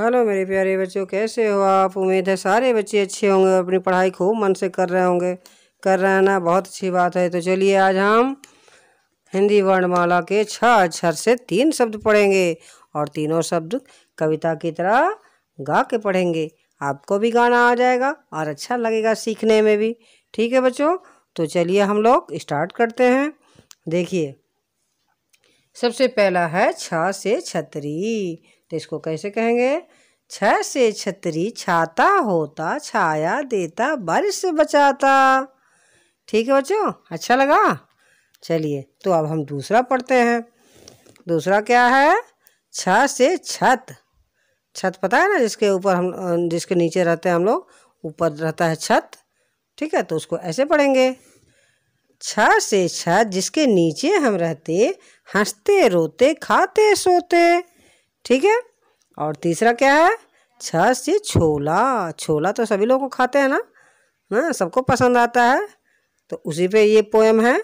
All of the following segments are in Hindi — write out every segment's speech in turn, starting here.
हेलो मेरे प्यारे बच्चों कैसे हो आप उम्मीद है सारे बच्चे अच्छे होंगे और अपनी पढ़ाई खूब मन से कर रहे होंगे कर रहे हैं ना बहुत अच्छी बात है तो चलिए आज हम हिंदी वर्णमाला के छः अक्षर से तीन शब्द पढ़ेंगे और तीनों शब्द कविता की तरह गा के पढ़ेंगे आपको भी गाना आ जाएगा और अच्छा लगेगा सीखने में भी ठीक है बच्चों तो चलिए हम लोग स्टार्ट करते हैं देखिए सबसे पहला है छ से छतरी तो इसको कैसे कहेंगे छ से छतरी छाता होता छाया देता बारिश से बचाता ठीक है बच्चों अच्छा लगा चलिए तो अब हम दूसरा पढ़ते हैं दूसरा क्या है छ से छत छत पता है ना जिसके ऊपर हम जिसके नीचे रहते हैं हम लोग ऊपर रहता है छत ठीक है तो उसको ऐसे पढ़ेंगे छा से छा जिसके नीचे हम रहते हंसते रोते खाते सोते ठीक है और तीसरा क्या है छा से छोला छोला तो सभी लोगों को खाते हैं ना ना सबको पसंद आता है तो उसी पे ये पोएम है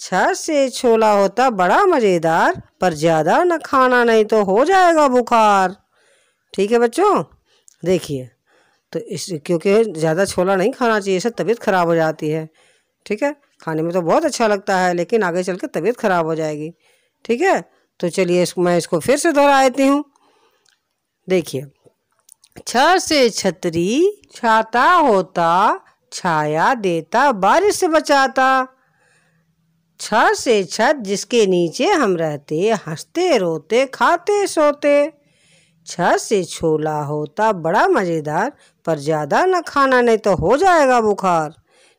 छा से छोला होता बड़ा मज़ेदार पर ज़्यादा ना खाना नहीं तो हो जाएगा बुखार ठीक है बच्चों देखिए तो इस क्योंकि ज़्यादा छोला नहीं खाना चाहिए इससे तबीयत ख़राब हो जाती है ठीक है खाने में तो बहुत अच्छा लगता है लेकिन आगे चल के तबीयत खराब हो जाएगी ठीक है तो चलिए इस, मैं इसको फिर से दोहरा देती हूँ देखिए छ से छतरी छाता होता छाया देता बारिश से बचाता छत से छत जिसके नीचे हम रहते हंसते रोते खाते सोते छत से छोला होता बड़ा मज़ेदार पर ज़्यादा ना खाना नहीं तो हो जाएगा बुखार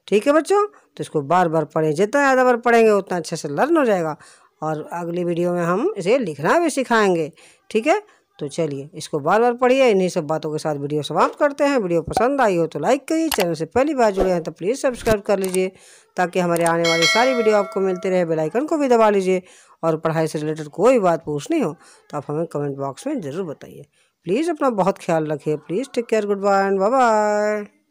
ठीक है बच्चों तो इसको बार बार पढ़ें जितना ज़्यादा बार पढ़ेंगे उतना अच्छे से लर्न हो जाएगा और अगली वीडियो में हम इसे लिखना भी सिखाएंगे ठीक है तो चलिए इसको बार बार पढ़िए इन्हीं सब बातों के साथ वीडियो समाप्त करते हैं वीडियो पसंद आई हो तो लाइक करिए चैनल से पहली बार जुड़े हैं तो प्लीज़ सब्सक्राइब कर लीजिए ताकि हमारे आने वाली सारी वीडियो आपको मिलती रहे बेलाइकन को भी दबा लीजिए और पढ़ाई से रिलेटेड कोई बात पूछनी हो तो आप हमें कमेंट बॉक्स में ज़रूर बताइए प्लीज़ अपना बहुत ख्याल रखिए please take care goodbye and bye